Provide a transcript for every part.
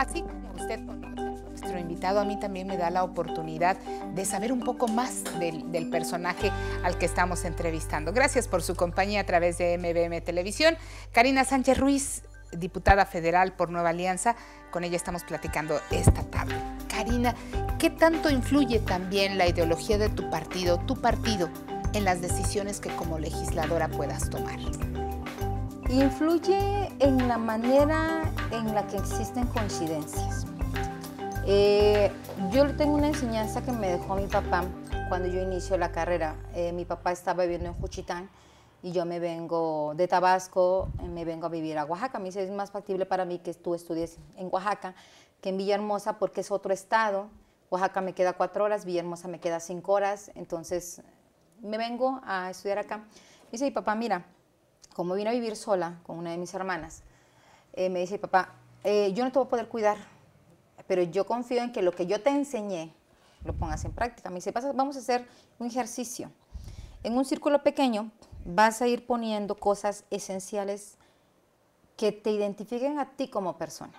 así como usted conoce nuestro invitado, a mí también me da la oportunidad de saber un poco más del, del, personaje al que estamos entrevistando. Gracias por su compañía a través de MBM Televisión. Karina Sánchez Ruiz, diputada federal por Nueva Alianza, con ella estamos platicando esta tarde. Karina, ¿qué tanto influye también la ideología de tu partido, tu partido, en las decisiones que como legisladora puedas tomar? Influye en la manera en la que existen coincidencias. Eh, yo tengo una enseñanza que me dejó mi papá cuando yo inicio la carrera. Eh, mi papá estaba viviendo en Juchitán y yo me vengo de Tabasco, eh, me vengo a vivir a Oaxaca. Me dice, es más factible para mí que tú estudies en Oaxaca que en Villahermosa porque es otro estado. Oaxaca me queda cuatro horas, Villahermosa me queda cinco horas, entonces me vengo a estudiar acá. Dice mi papá, mira, como vine a vivir sola con una de mis hermanas, eh, me dice, papá, eh, yo no te voy a poder cuidar, pero yo confío en que lo que yo te enseñé lo pongas en práctica. Me dice, vamos a hacer un ejercicio. En un círculo pequeño vas a ir poniendo cosas esenciales que te identifiquen a ti como persona,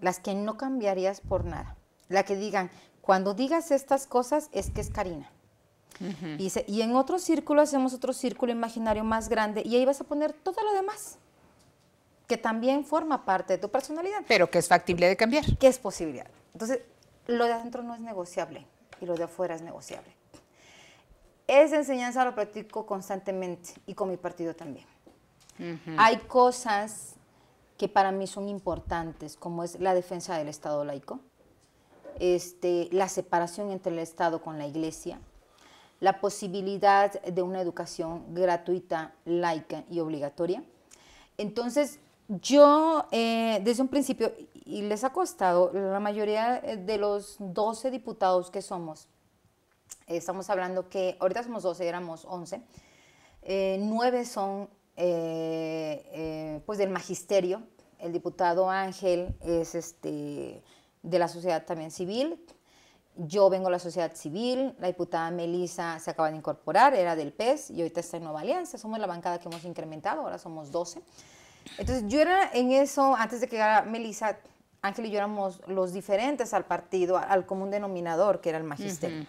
las que no cambiarías por nada, la que digan, cuando digas estas cosas es que es Karina y, en otro círculo hacemos otro círculo imaginario más grande y ahí vas a poner todo lo demás que también forma parte de tu personalidad. Pero que es factible de cambiar. Que es posibilidad. Entonces, lo de adentro no es negociable y lo de afuera es negociable. Esa enseñanza lo practico constantemente y con mi partido también. Hay cosas que para mí son importantes, como es la defensa del Estado laico, este, la separación entre el Estado con la Iglesia, la posibilidad de una educación gratuita, laica y obligatoria. Entonces, yo eh, desde un principio, y les ha costado, la mayoría de los 12 diputados que somos, estamos hablando que ahorita somos 12, éramos 11, eh, son eh, pues del magisterio, el diputado Ángel es este, de la sociedad también civil, yo vengo de la sociedad civil, la diputada Melisa se acaba de incorporar, era del PES y ahorita está en Nueva Alianza, somos la bancada que hemos incrementado, ahora somos 12. Entonces yo era en eso, antes de que llegara Melisa, Ángel y yo éramos los diferentes al partido, al común denominador que era el magisterio.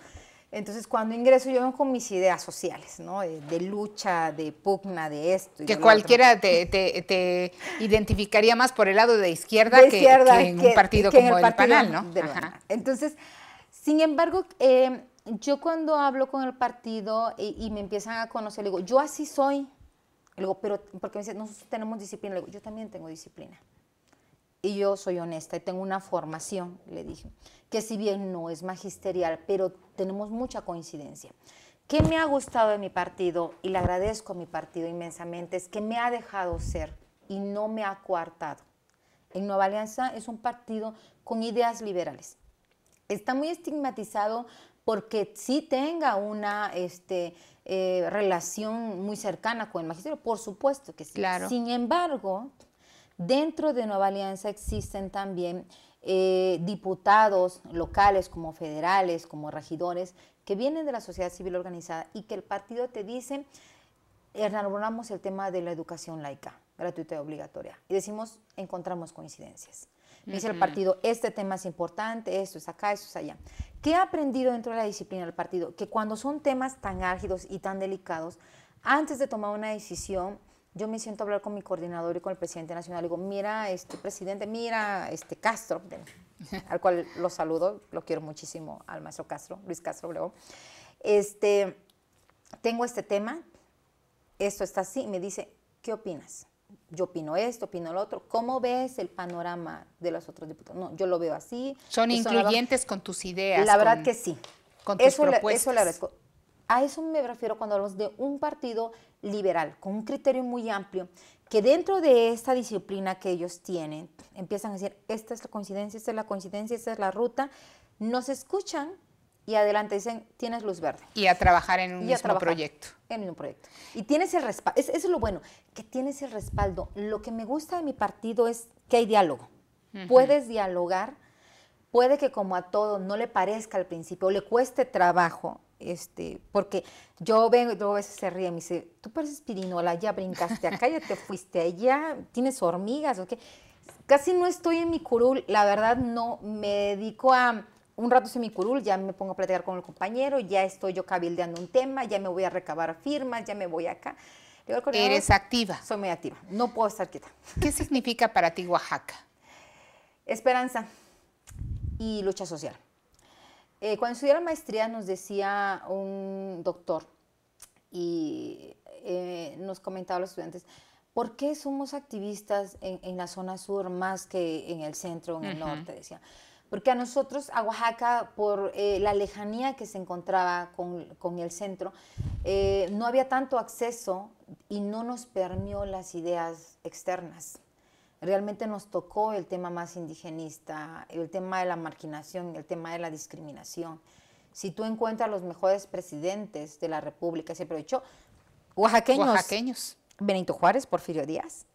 Entonces, cuando ingreso, yo vengo con mis ideas sociales, ¿no? De, lucha, de pugna, de esto. que cualquiera te, te, identificaría más por el lado de izquierda, que, en un partido como el, Panal, ¿no? Entonces, sin embargo, em, yo cuando hablo con el partido y, me empiezan a conocer, le digo, yo así soy. Le pero, porque me dicen, nosotros tenemos disciplina. Le digo, yo también tengo disciplina. Y yo soy honesta y tengo una formación, le dije, que si bien no es magisterial, pero tenemos mucha coincidencia. ¿Qué me ha gustado de mi partido? Y le agradezco a mi partido inmensamente, es que me ha dejado ser y no me ha coartado. En Nueva Alianza es un partido con ideas liberales está muy estigmatizado porque sí tenga una este, eh, relación muy cercana con el magisterio, por supuesto que sí. Sin embargo, dentro de Nueva Alianza existen también eh, diputados locales como federales, como regidores, que vienen de la sociedad civil organizada y que el partido te dice, enarbolamos el tema de la educación laica, gratuita y obligatoria. Y decimos, encontramos coincidencias. Me dice el partido, este tema es importante, esto es acá, esto es allá. ¿Qué he aprendido dentro de la disciplina del partido? Que cuando son temas tan álgidos y tan delicados, antes de tomar una decisión, yo me siento a hablar con mi coordinador y con el presidente nacional. digo, mira, este presidente, mira, este Castro, al cual lo saludo, lo quiero muchísimo al maestro Castro, Luis Castro luego. Este, tengo este tema, esto está así, y me dice, ¿qué opinas? yo opino esto, opino lo otro. ¿Cómo ves el panorama de los otros diputados? No, yo lo veo así. Son pues, incluyentes con tus ideas. La verdad que sí. Con tus propuestas. eso A eso me refiero cuando hablamos de un partido liberal, con un criterio muy amplio, que dentro de esta disciplina que ellos tienen, empiezan a decir, esta es la coincidencia, esta es la coincidencia, esta es la ruta, nos escuchan y adelante dicen, tienes luz verde. Y a trabajar en un mismo proyecto. En un proyecto. Y tienes el respaldo, eso es lo bueno, que tienes el respaldo. Lo que me gusta de mi partido es que hay diálogo. Puedes dialogar, puede que como a todo no le parezca al principio, o le cueste trabajo, este, porque yo vengo y luego a veces se ríe y me dice, tú pareces pirinola, ya brincaste acá, ya te fuiste allá, tienes hormigas, ¿o okay? Casi no estoy en mi curul, la verdad no, me dedico a un rato semicurul, ya me pongo a platicar con el compañero, ya estoy yo cabildeando un tema, ya me voy a recabar firmas, ya me voy acá. Eres activa. Soy muy activa, no puedo estar quieta. ¿Qué significa para ti Oaxaca? Esperanza y lucha social. Eh, cuando estudié la maestría nos decía un doctor y eh, nos comentaba a los estudiantes, ¿por qué somos activistas en, la zona sur más que en el centro o en el norte? Decía, porque a nosotros, a Oaxaca, por eh, la lejanía que se encontraba con, el centro, eh, no había tanto acceso y no nos permió las ideas externas. Realmente nos tocó el tema más indigenista, el tema de la marginación, el tema de la discriminación. Si tú encuentras los mejores presidentes de la República, se aprovechó, oaxaqueños, oaxaqueños. Benito Juárez, Porfirio Díaz,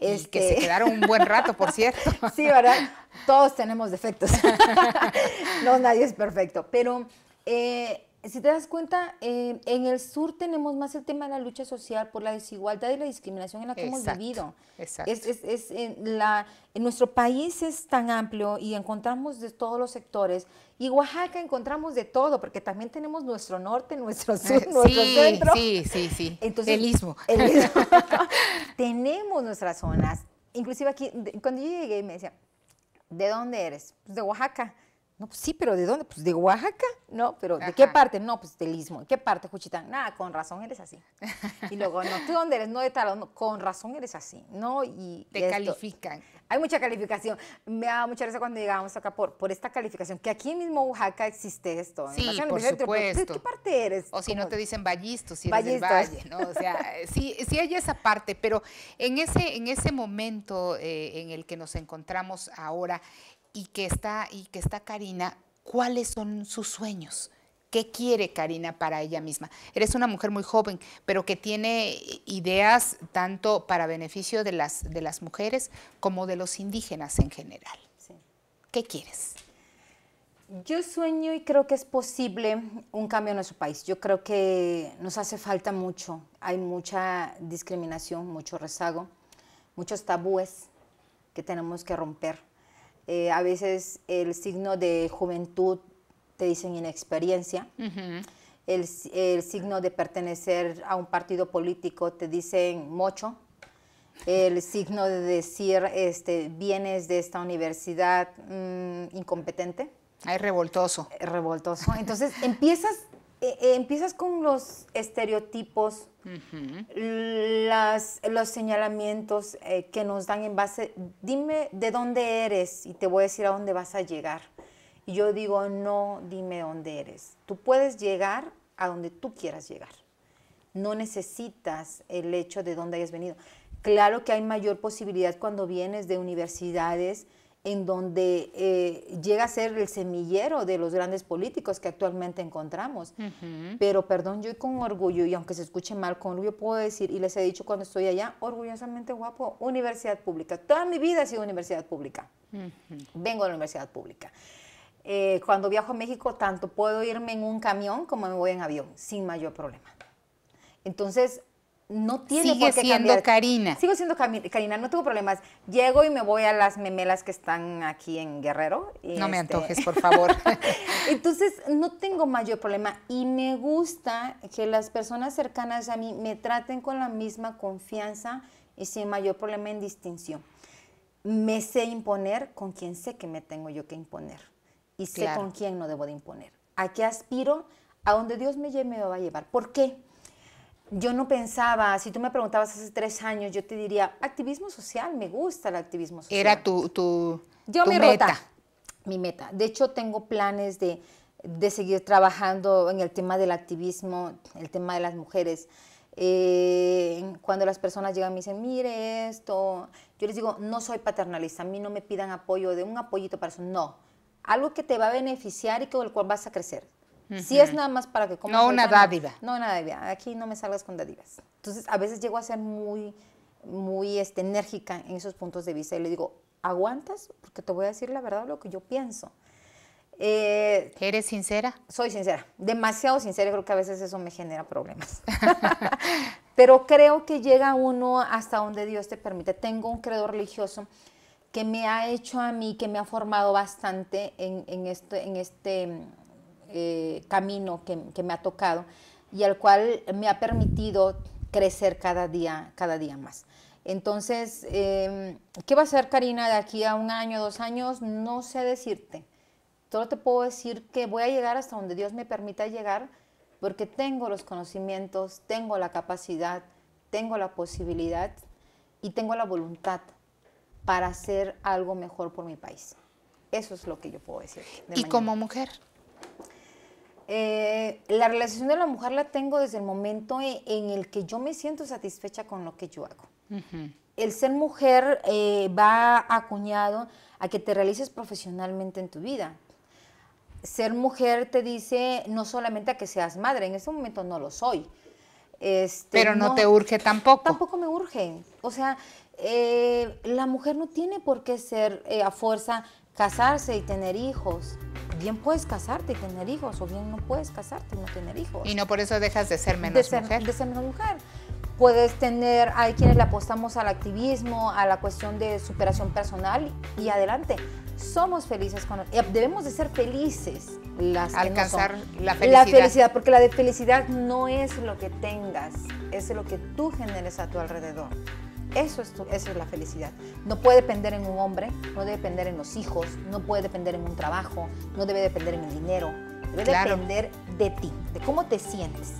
es que se este, quedaron un buen rato, por cierto. sí, ¿verdad? Todos tenemos defectos. no, nadie es perfecto. Pero eh, si te das cuenta, eh, en el sur tenemos más el tema de la lucha social por la desigualdad y la discriminación en la que hemos vivido. Exacto. Es, en eh, la, en nuestro país es tan amplio y encontramos de todos los sectores. Y Oaxaca encontramos de todo, porque también tenemos nuestro norte, nuestro eh, sur, nuestro centro. Sí, sí, sí. Entonces, el istmo. tenemos nuestras zonas. Inclusive aquí, cuando yo llegué me decía, ¿de dónde eres? Pues de Oaxaca. No, pues sí, pero ¿de dónde? Pues de Oaxaca. No, pero ¿de qué parte? No, pues del Istmo. ¿De qué parte, Juchitán? Nada, con razón eres así. Y luego, no, ¿tú dónde eres? No, de tal, con razón eres así. No, y. Te califican. Hay mucha calificación. Me da mucha risa cuando llegábamos acá por, por esta calificación, que aquí mismo Oaxaca existe esto. Sí, por pues, supuesto. ¿de ¿Qué parte eres? O si no te dicen vallisto, si eres del valle, ¿no? O sea, sí, sí hay esa parte, pero en ese, en ese momento eh, en el que nos encontramos ahora, y que está, y que está Karina, ¿cuáles son sus sueños? ¿Qué quiere Karina para ella misma? Eres una mujer muy joven, pero que tiene ideas tanto para beneficio de las, de las mujeres como de los indígenas en general. ¿Qué quieres? Yo sueño y creo que es posible un cambio en nuestro país. Yo creo que nos hace falta mucho. Hay mucha discriminación, mucho rezago, muchos tabúes que tenemos que romper eh, a veces el signo de juventud te dicen inexperiencia. el, signo de pertenecer a un partido político te dicen mocho. El signo de decir este, vienes de esta universidad mm, incompetente. Es revoltoso. Es eh, Revoltoso. Entonces empiezas eh, eh, empiezas con los estereotipos, las, los señalamientos eh, que nos dan en base, dime de dónde eres y te voy a decir a dónde vas a llegar. Y yo digo, no, dime dónde eres. Tú puedes llegar a donde tú quieras llegar. No necesitas el hecho de dónde hayas venido. Claro que hay mayor posibilidad cuando vienes de universidades en donde eh, llega a ser el semillero de los grandes políticos que actualmente encontramos. Pero perdón, yo con orgullo, y aunque se escuche mal, con orgullo puedo decir, y les he dicho cuando estoy allá, orgullosamente guapo, universidad pública. Toda mi vida ha sido universidad pública. Vengo de la universidad pública. Eh, cuando viajo a México, tanto puedo irme en un camión como me voy en avión, sin mayor problema. Entonces, no tiene siendo Karina. Sigo siendo Karina, no tengo problemas. Llego y me voy a las memelas que están aquí en Guerrero. no me este, antojes, por favor. Entonces, no tengo mayor problema y me gusta que las personas cercanas a mí me traten con la misma confianza y sin mayor problema en distinción. Me sé imponer con quien sé que me tengo yo que imponer y sé con quién no debo de imponer. ¿A qué aspiro? A donde Dios me, lleve, me va a llevar. ¿Por qué? yo no pensaba, si tú me preguntabas hace tres años, yo te diría, activismo social, me gusta el activismo social. Era tu, tu, yo mi meta. mi meta. De hecho, tengo planes de, seguir trabajando en el tema del activismo, el tema de las mujeres. Eh, cuando las personas llegan y me dicen, mire esto, yo les digo, no soy paternalista, a mí no me pidan apoyo de un apoyito para eso, no. Algo que te va a beneficiar y con el cual vas a crecer si es nada más para que No una dádiva. No, una dádiva. Aquí no me salgas con dádivas. Entonces, a veces llego a ser muy, muy este, enérgica en esos puntos de vista y le digo, ¿aguantas? Porque te voy a decir la verdad lo que yo pienso. Eh, ¿Eres sincera? Soy sincera, demasiado sincera, creo que a veces eso me genera problemas. Pero creo que llega uno hasta donde Dios te permite. Tengo un credo religioso que me ha hecho a mí, que me ha formado bastante en, en, este, en, este, eh, camino que, me ha tocado y al cual me ha permitido crecer cada día, cada día más. Entonces, em, ¿qué va a ser Karina de aquí a un año, dos años? No sé decirte. Solo te puedo decir que voy a llegar hasta donde Dios me permita llegar porque tengo los conocimientos, tengo la capacidad, tengo la posibilidad y tengo la voluntad para hacer algo mejor por mi país. Eso es lo que yo puedo decir. ¿Y como mujer? Eh, la relación de la mujer la tengo desde el momento e-, en, el que yo me siento satisfecha con lo que yo hago. El ser mujer eh, va acuñado a que te realices profesionalmente en tu vida. Ser mujer te dice no solamente a que seas madre, en este momento no lo soy. Este, Pero no, te urge tampoco. Tampoco me urge. O sea, eh, la mujer no tiene por qué ser a fuerza casarse y tener hijos bien puedes casarte y tener hijos, o bien no puedes casarte y no tener hijos. Y no por eso dejas de ser menos de ser, mujer. De ser menos mujer. Puedes tener, hay quienes le apostamos al activismo, a la cuestión de superación personal y adelante. Somos felices con, eh, debemos de ser felices las alcanzar la felicidad. La felicidad, porque la de felicidad no es lo que tengas, es lo que tú generes a tu alrededor. Eso es, la felicidad. No puede depender en un hombre, no debe depender en los hijos, no puede depender en un trabajo, no debe depender en el dinero. Debe depender de ti, de cómo te sientes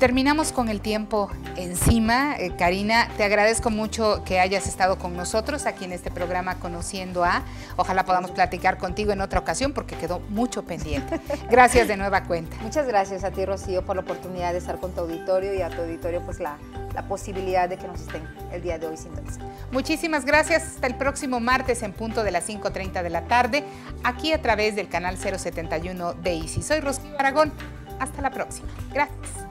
terminamos con el tiempo encima. Eh, Karina, te agradezco mucho que hayas estado con nosotros aquí en este programa Conociendo a. Ojalá podamos platicar contigo en otra ocasión porque quedó mucho pendiente. Gracias de nueva cuenta. Muchas gracias a ti, Rocío, por la oportunidad de estar con tu auditorio y a tu auditorio pues la, la posibilidad de que nos estén el día de hoy sintonizando. Muchísimas gracias. Hasta el próximo martes en punto de las 5.30 de la tarde, aquí a través del canal 071 de ICI. Soy Rocío Aragón. Hasta la próxima. Gracias.